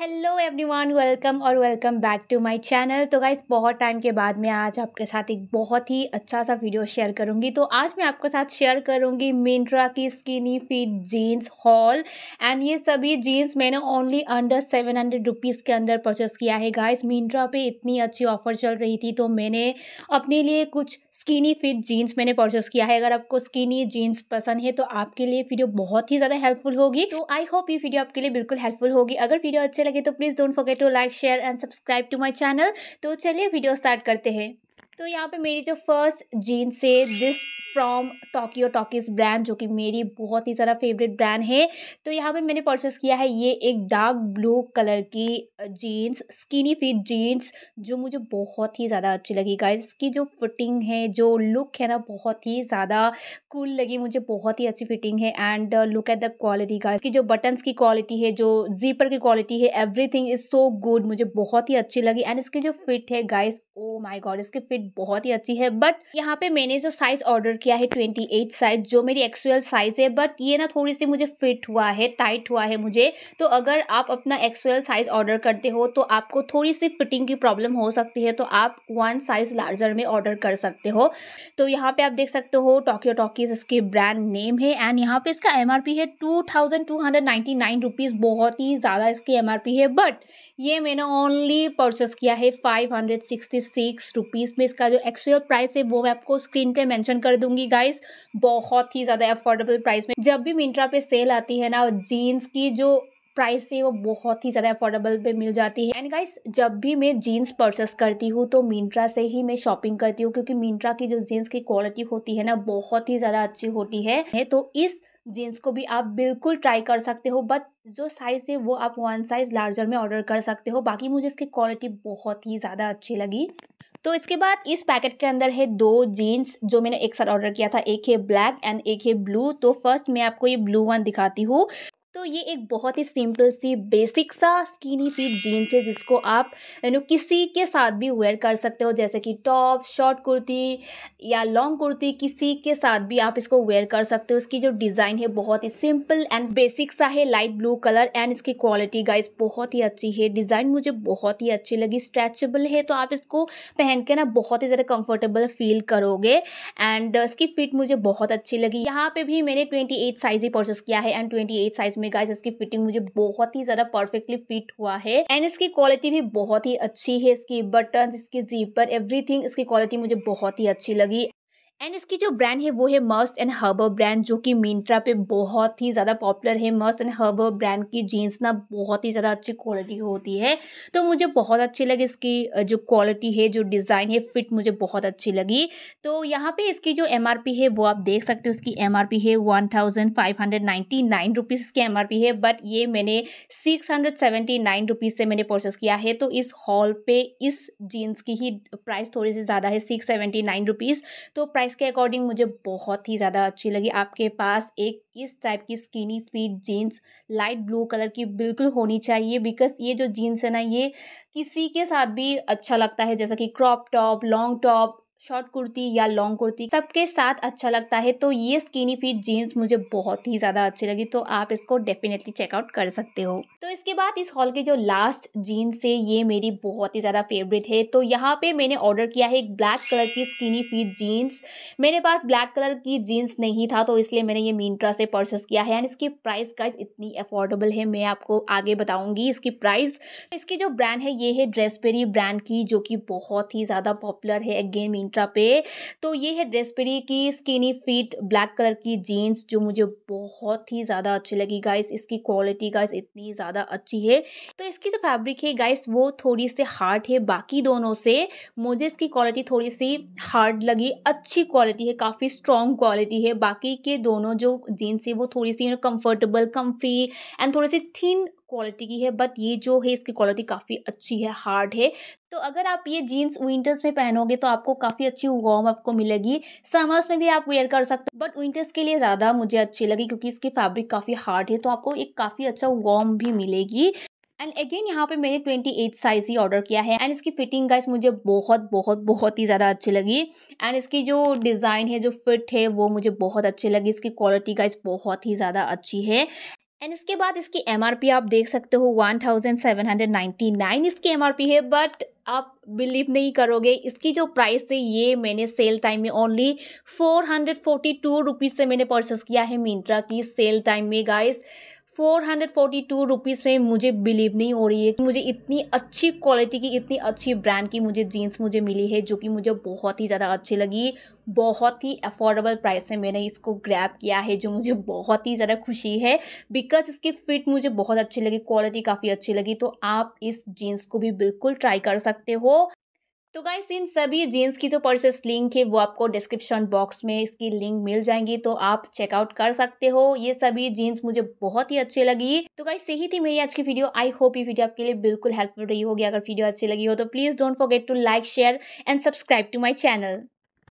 hello everyone welcome और welcome back to my channel तो guys बहुत टाइम के बाद मैं आज आपके साथ एक बहुत ही अच्छा सा वीडियो शेयर करूंगी तो आज मैं आपके साथ शेयर करूंगी मिंट्रा की skinny fit jeans haul and ये सभी जीन्स मैंने only under seven hundred rupees के अंदर परचेस किया है गाइज मिंट्रा पे इतनी अच्छी ऑफर चल रही थी तो मैंने अपने लिए कुछ स्किनी फिट जीन्स मैंने परचेस किया है अगर आपको स्किनी जीन्स पसंद है तो आपके लिए वीडियो बहुत ही ज़्यादा हेल्पफुल होगी तो आई होप ये वीडियो आपके लिए बिल्कुल हेल्पफुल होगी अगर वीडियो अच्छे लगे तो please don't forget to like share and subscribe to my channel तो चलिए वीडियो स्टार्ट करते हैं तो यहाँ पे मेरी जो फर्स्ट जीन्स है this from Tokyo Talkies brand जो कि मेरी बहुत ही ज़्यादा फेवरेट ब्रांड है तो यहाँ पे मैंने परचेस किया है ये एक डार्क ब्लू कलर की जीन्स स्किनी फिट जीन्स जो मुझे बहुत ही ज़्यादा अच्छी लगी गाइस इसकी जो फिटिंग है जो लुक है ना बहुत ही ज़्यादा कूल लगी मुझे बहुत ही अच्छी फिटिंग है and look at the quality guys की जो बटन्स की क्वालिटी है जो जीपर की क्वालिटी है एवरी इज़ सो गुड मुझे बहुत ही अच्छी लगी एंड इसकी जो फिट है गाइज ओ माय गॉड इसकी फिट बहुत ही अच्छी है बट यहाँ पे मैंने जो साइज़ ऑर्डर किया है ट्वेंटी एट साइज़ जो मेरी एक्सुअल साइज़ है बट ये ना थोड़ी सी मुझे फिट हुआ है टाइट हुआ है मुझे तो अगर आप अपना एक्सुअल साइज़ ऑर्डर करते हो तो आपको थोड़ी सी फिटिंग की प्रॉब्लम हो सकती है तो आप वन साइज़ लार्जर में ऑर्डर कर सकते हो तो यहाँ पे आप देख सकते हो टोक्यो टॉकीज इसकी ब्रांड नेम है एंड यहाँ पे इसका एम है टू बहुत ही ज़्यादा इसकी एम है बट ये मैंने ओनली परचेस किया है फाइव सिक्स रुपीज़ में इसका जो एक्चुअल प्राइस है वो मैं आपको स्क्रीन पे मेंशन कर दूंगी गाइस बहुत ही ज़्यादा अफोर्डेबल प्राइस में जब भी मिंत्रा पे सेल आती है ना जीन्स की जो प्राइस है वो बहुत ही ज़्यादा अफोर्डेबल पे मिल जाती है एंड गाइस जब भी मैं जीन्स परचेस करती हूँ तो मिंत्रा से ही मैं शॉपिंग करती हूँ क्योंकि मिंट्रा की जो जीन्स की क्वालिटी होती है ना बहुत ही ज़्यादा अच्छी होती है तो इस जीन्स को भी आप बिल्कुल ट्राई कर सकते हो बट जो साइज़ है वो आप वन साइज़ लार्जर में ऑर्डर कर सकते हो बाकी मुझे इसकी क्वालिटी बहुत ही ज़्यादा अच्छी लगी तो इसके बाद इस पैकेट के अंदर है दो जीन्स जो मैंने एक साथ ऑर्डर किया था एक है ब्लैक एंड एक है ब्लू तो फर्स्ट मैं आपको ये ब्लू वन दिखाती हूँ तो ये एक बहुत ही सिंपल सी बेसिक सा स्किनी फिट जीन्स है जिसको आप यू नो किसी के साथ भी वेयर कर सकते हो जैसे कि टॉप शॉर्ट कुर्ती या लॉन्ग कुर्ती किसी के साथ भी आप इसको वेयर कर सकते हो इसकी जो डिज़ाइन है बहुत ही सिंपल एंड बेसिक सा है लाइट ब्लू कलर एंड इसकी क्वालिटी गाइस बहुत ही अच्छी है डिज़ाइन मुझे बहुत ही अच्छी लगी स्ट्रेचेबल है तो आप इसको पहन के ना बहुत ही ज़्यादा कम्फर्टेबल फील करोगे एंड uh, इसकी फिट मुझे बहुत अच्छी लगी यहाँ पे भी मैंने ट्वेंटी साइज़ ही परचेस किया है एंड ट्वेंटी साइज़ इसमें गाइस इसकी फिटिंग मुझे बहुत ही ज्यादा परफेक्टली फिट हुआ है एंड इसकी क्वालिटी भी बहुत ही अच्छी है इसकी बटन इसकी जीपर एवरीथिंग इसकी क्वालिटी मुझे बहुत ही अच्छी लगी एंड इसकी जो ब्रांड है वो है मस्ट एंड हर्बर ब्रांड जो कि मिंत्रा पे बहुत ही ज़्यादा पॉपुलर है मस्ट एंड हर्बर ब्रांड की जीन्स ना बहुत ही ज़्यादा अच्छी क्वालिटी होती है तो मुझे बहुत अच्छी लगी इसकी जो क्वालिटी है जो डिज़ाइन है फिट मुझे बहुत अच्छी लगी तो यहाँ पे इसकी जो एम है वो आप देख सकते हो उसकी एम है one thousand five hundred ninety nine rupees इसकी एम है बट ये मैंने six hundred seventy nine rupees से मैंने परचेस किया है तो इस हॉल पर इस जीन्स की ही प्राइस थोड़ी सी ज़्यादा है सिक्स सेवेंटी नाइन रुपीज़ तो प्राइस के अकॉर्डिंग मुझे बहुत ही ज़्यादा अच्छी लगी आपके पास एक इस टाइप की skinny fit jeans light blue colour की बिल्कुल होनी चाहिए बिकॉज ये जो जीन्स है ना ये किसी के साथ भी अच्छा लगता है जैसा कि crop top long top short kurti या लॉन्ग कुर्ती सबके साथ अच्छा लगता है तो ये स्किनी फिट जीन्स मुझे बहुत ही ज़्यादा अच्छी लगी तो आप इसको डेफिनेटली चेकआउट कर सकते हो तो इसके बाद इस हॉल की जो लास्ट जीन्स है ये मेरी बहुत ही ज़्यादा फेवरेट है तो यहाँ पे मैंने ऑर्डर किया है एक ब्लैक कलर की स्किनी फिट जीन्स मेरे पास ब्लैक कलर की जीन्स नहीं था तो इसलिए मैंने ये मिंट्रा से परचेस किया है एंड इसकी प्राइस का इतनी अफोर्डेबल है मैं आपको आगे बताऊँगी इसकी प्राइस तो इसकी जो ब्रांड है ये है ड्रेसबेरी ब्रांड की जो कि बहुत ही ज़्यादा पॉपुलर है अगेन मिंत्रा पे तो ये है ड्रेसबेरी की स्किनी फिट ब्लैक कलर की जीन्स जो मुझे बहुत ही ज़्यादा अच्छी लगी गाइस इसकी क्वालिटी गाइस इतनी ज़्यादा अच्छी है तो इसकी जो फैब्रिक है गाइस वो थोड़ी सी हार्ड है बाकी दोनों से मुझे इसकी क्वालिटी थोड़ी सी हार्ड लगी अच्छी क्वालिटी है काफ़ी स्ट्रॉन्ग क्वालिटी है बाकी के दोनों जो जीन्स है वो थोड़ी सी कम्फर्टेबल कम्फी एंड थोड़ी सी थिन क्वालिटी की है बट ये जो है इसकी क्वालिटी काफ़ी अच्छी है हार्ड है तो अगर आप ये जीन्स विंटर्स में पहनोगे तो आपको काफ़ी अच्छी वार्म आपको मिलेगी समर्स में भी आप वेयर कर सकते हो बट विंटर्स के लिए ज़्यादा मुझे अच्छी लगी क्योंकि इसकी फैब्रिक काफ़ी हार्ड है तो आपको एक काफ़ी अच्छा वार्म भी मिलेगी एंड अगेन यहाँ पे मैंने 28 साइज ही ऑर्डर किया है एंड इसकी फिटिंग गाइस मुझे बहुत बहुत बहुत ही ज़्यादा अच्छी लगी एंड इसकी जो डिज़ाइन है जो फिट है वो मुझे बहुत अच्छी लगी इसकी क्वालिटी गाइस बहुत ही ज़्यादा अच्छी है एंड इसके बाद इसकी एम आप देख सकते हो 1799 इसकी एम है बट आप बिलीव नहीं करोगे इसकी जो प्राइस है ये मैंने सेल टाइम में only four hundred forty two rupees से मैंने परचेस किया है मिंत्रा की सेल टाइम में guys four hundred forty two rupees में मुझे बिलीव नहीं हो रही है मुझे इतनी अच्छी क्वालिटी की इतनी अच्छी ब्रांड की मुझे जीन्स मुझे मिली है जो कि मुझे बहुत ही ज़्यादा अच्छी लगी बहुत ही अफोर्डेबल प्राइस में मैंने इसको ग्रैब किया है जो मुझे बहुत ही ज़्यादा खुशी है बिकॉज इसकी फ़िट मुझे बहुत अच्छी लगी क्वालिटी काफ़ी अच्छी लगी तो आप इस जीन्स को भी बिल्कुल ट्राई कर सकते हो तो गाइस इन सभी जीन्स की जो परचेस लिंक है वो आपको डिस्क्रिप्शन बॉक्स में इसकी लिंक मिल जाएंगी तो आप चेकआउट कर सकते हो ये सभी जीन्स मुझे बहुत ही अच्छी लगी तो गाइस यही थी मेरी आज की वीडियो आई होप ये वीडियो आपके लिए बिल्कुल हेल्पफुल रही होगी अगर वीडियो अच्छी लगी हो तो please don't forget to like share and subscribe to my channel